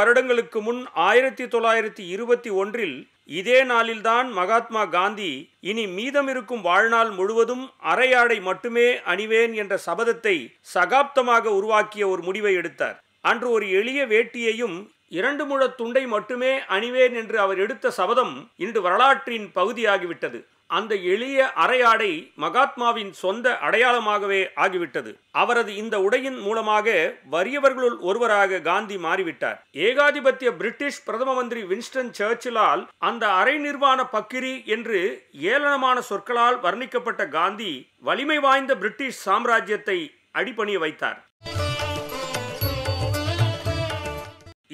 வருடங்களுக்கு முன் ஆயிரத்தி தொள்ளாயிரத்தி இருபத்தி ஒன்றில் இதே நாளில்தான் மகாத்மா காந்தி இனி மீதமிருக்கும் வாழ்நாள் முழுவதும் அரையாடை மட்டுமே அணிவேன் என்ற சபதத்தை சகாப்தமாக உருவாக்கிய ஒரு முடிவை எடுத்தார் அன்று ஒரு எளிய வேட்டியையும் இரண்டு முழ துண்டை மட்டுமே அணிவேன் என்று அவர் எடுத்த சபதம் இன்று வரலாற்றின் பகுதியாகிவிட்டது அந்த எளிய அரையாடை மகாத்மாவின் சொந்த அடையாளமாகவே ஆகிவிட்டது அவரது இந்த உடையின் மூலமாக வறியவர்களுள் ஒருவராக காந்தி மாறிவிட்டார் ஏகாதிபத்திய பிரிட்டிஷ் பிரதம மந்திரி வின்ஸ்டன் சர்ச்சிலால் அந்த அரை நிர்வாண பக்கிரி என்று ஏளனமான சொற்களால் வர்ணிக்கப்பட்ட காந்தி வலிமை வாய்ந்த பிரிட்டிஷ் சாம்ராஜ்யத்தை அடிபணிய வைத்தார்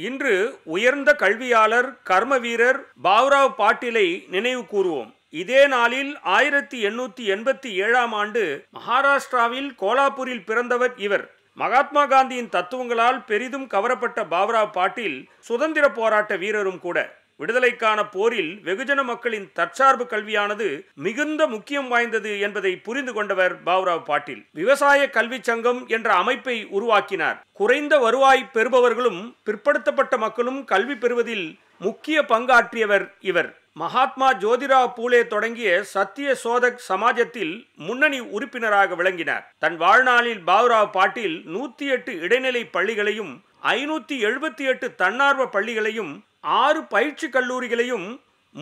இன்று உயர்ந்த கல்வியாளர் கர்ம வீரர் பாவ்ராவ் பாட்டீலை நினைவு கூறுவோம் இதே நாளில் ஆயிரத்தி எண்ணூத்தி எண்பத்தி ஏழாம் ஆண்டு மகாராஷ்டிராவில் கோலாப்பூரில் பிறந்தவர் இவர் மகாத்மா காந்தியின் தத்துவங்களால் பெரிதும் கவரப்பட்ட பாவ்ரா பாட்டில் சுதந்திர போராட்ட வீரரும் கூட விடுதலைக்கான போரில் வெகுஜன மக்களின் தற்சார்பு கல்வியானது மிகுந்த முக்கியம் வாய்ந்தது என்பதை புரிந்து கொண்டவர் பாவ்ராவ் பாட்டில் விவசாய கல்வி சங்கம் என்ற அமைப்பை உருவாக்கினார் குறைந்த வருவாய் பெறுபவர்களும் பிற்படுத்தப்பட்ட மக்களும் கல்வி பெறுவதில் முக்கிய பங்காற்றியவர் இவர் மகாத்மா ஜோதிராவ் பூலே தொடங்கிய சத்திய சோதக் சமாஜத்தில் முன்னணி உறுப்பினராக விளங்கினார் தன் வாழ்நாளில் பாவுராவ் பாட்டில் நூத்தி எட்டு இடைநிலை பள்ளிகளையும் ஐநூற்றி எழுபத்தி எட்டு தன்னார்வ பள்ளிகளையும் ஆறு பயிற்சி கல்லூரிகளையும்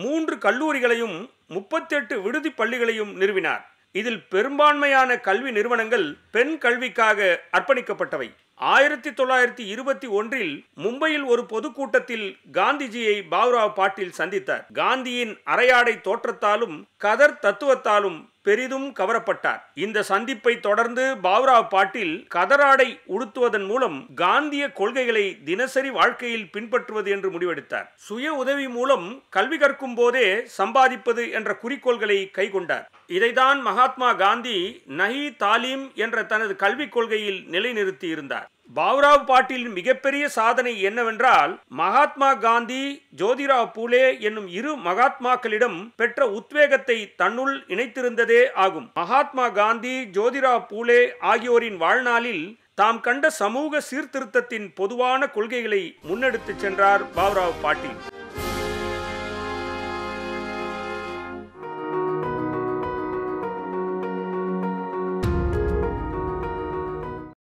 மூன்று கல்லூரிகளையும் முப்பத்தெட்டு விடுதி பள்ளிகளையும் நிறுவினார் இதில் பெரும்பான்மையான கல்வி நிறுவனங்கள் பெண் கல்விக்காக அர்ப்பணிக்கப்பட்டவை ஆயிரத்தி தொள்ளாயிரத்தி இருபத்தி ஒன்றில் மும்பையில் ஒரு பொதுக்கூட்டத்தில் காந்திஜியை பாபுராவ் பாட்டில் சந்தித்தார் காந்தியின் அரையாடை தோற்றத்தாலும் கதர் தத்துவத்தாலும் பெரிதும் கவரப்பட்டார் இந்த சந்திப்பை தொடர்ந்து பாபுராவ் பாட்டில் கதராடை உடுத்துவதன் மூலம் காந்திய கொள்கைகளை தினசரி வாழ்க்கையில் பின்பற்றுவது என்று முடிவெடுத்தார் சுய உதவி மூலம் கல்வி கற்கும் போதே சம்பாதிப்பது என்ற குறிக்கோள்களை கைகொண்டார் இதைதான் மகாத்மா காந்தி நஹி தாலீம் என்ற தனது கல்விக் கொள்கையில் நிலைநிறுத்தி இருந்தார் பாபுராவ் பாட்டீலின் மிகப்பெரிய சாதனை என்னவென்றால் மகாத்மா காந்தி ஜோதிராவ் பூலே என்னும் இரு மகாத்மாக்களிடம் பெற்ற உத்வேகத்தை தன்னுள் இணைத்திருந்ததே ஆகும் மகாத்மா காந்தி ஜோதிராவ் பூலே ஆகியோரின் வாழ்நாளில் தாம் கண்ட சமூக சீர்திருத்தத்தின் பொதுவான கொள்கைகளை முன்னெடுத்துச் சென்றார் பாபுராவ் பாட்டீல்